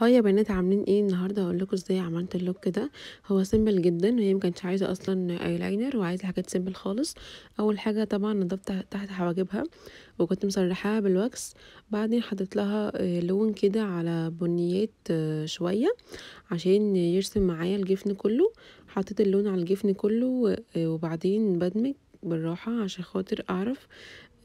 هاي يا بنات عاملين ايه النهارده هقول لكم ازاي عملت اللوك ده هو سيمبل جدا هي ما كانتش عايزه اصلا ايلاينر وعايزه حاجات سيمبل خالص اول حاجه طبعا نضفت تحت حواجبها وكنت مسرحاها بالوكس بعدين حطيت لها آه، لون كده على بنيات آه، شويه عشان يرسم معايا الجفن كله حطيت اللون على الجفن كله وبعدين بدمج بالراحة عشان خاطر أعرف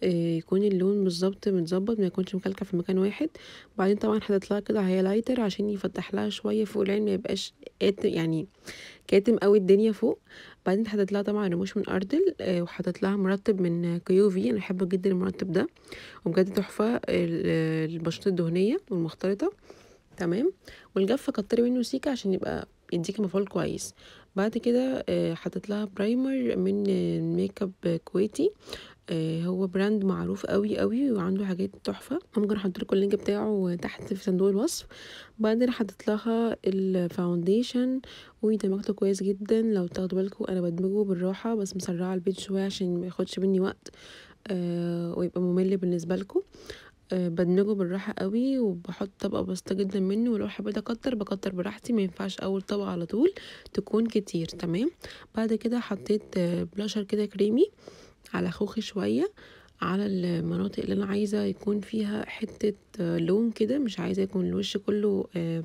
آه، يكون اللون بالظبط متظبط ما يكونش مكلكع في مكان واحد وبعدين طبعا هحطت كده هايلايتر عشان يفتح لها شويه فوق العين ما يبقاش قاتم يعني كاتم قوي الدنيا فوق بعدين حطيت طبعا رموش من اردل آه، وحطيت مرطب من كيوفي انا بحب جدا المرطب ده وبجد تحفه البشرات الدهنيه والمختلطه تمام والجفه كتري منه سيكه عشان يبقى يديكي مفعول كويس بعد كده حطيت آه، لها برايمر من ميك اب كويتي آه، هو براند معروف قوي قوي وعنده حاجات تحفه ممكن احط لكم اللينك بتاعه تحت في صندوق الوصف بعدين حطيت لها الفاونديشن ودمجته كويس جدا لو تاخدوا بالكم انا بدمجه بالراحه بس مسرعه البيت شويه عشان ما ياخدش مني وقت آه، ويبقى ممل بالنسبه لكم آه، بدمجه بالراحه قوي وبحط طبقه بسيطه جدا منه ولو حبيت اكتر بكتر براحتي ما ينفعش اول طبقه على طول تكون كتير تمام بعد كده حطيت بلاشر كده كريمي على خوخي شوية على المناطق اللي انا عايزة يكون فيها حتة لون كده مش عايزة يكون الوش كله آه،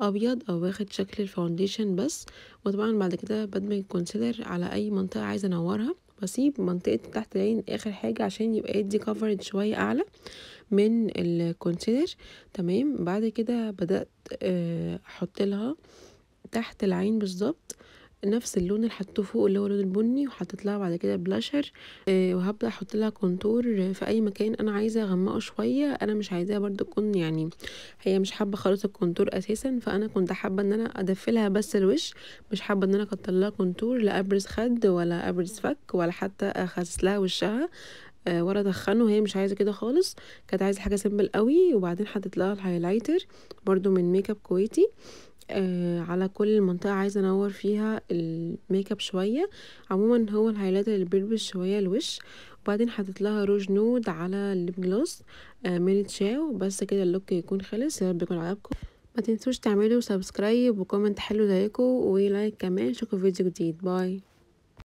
ابيض او واخد شكل الفاونديشن بس وطبعا بعد كده بدمج كونسيلر على اي منطقة عايزة انورها بسيب منطقة تحت العين اخر حاجة عشان يبقى يدي كفرج شوية اعلى من الكونسيلر تمام بعد كده بدأت آه، احط لها تحت العين بالظبط نفس اللون اللي حطيته فوق اللي هو اللون البني وحطيت لها بعد كده بلاشر آه، وهبدا احط لها كونتور في اي مكان انا عايزه اغمقه شويه انا مش عايزاها برده تكون يعني هي مش حابه خالص الكونتور اساسا فانا كنت حابه ان انا ادفلها بس الوش مش حابه ان انا اكتر لها كونتور لا ابرز خد ولا ابرز فك ولا حتى اخسس لها وشها آه، ولا ادخنه هي مش عايزه كده خالص كانت عايزه حاجه سيمبل قوي وبعدين حطيت لها الهايلايتر برده من ميك اب كويتي آه على كل منطقة عايزة انور فيها الميك اب شوية عموما هو الهايلايتر اللي بيلبس شوية الوش وبعدين حطيت لها روج نود على الليب جلوس آه من تشاو بس كده اللوك يكون خلص يارب يكون عجبكم ما تنسوش تعملوا سبسكرايب وكومنت حلو زيكم ولايك كمان شوفوا في فيديو جديد باي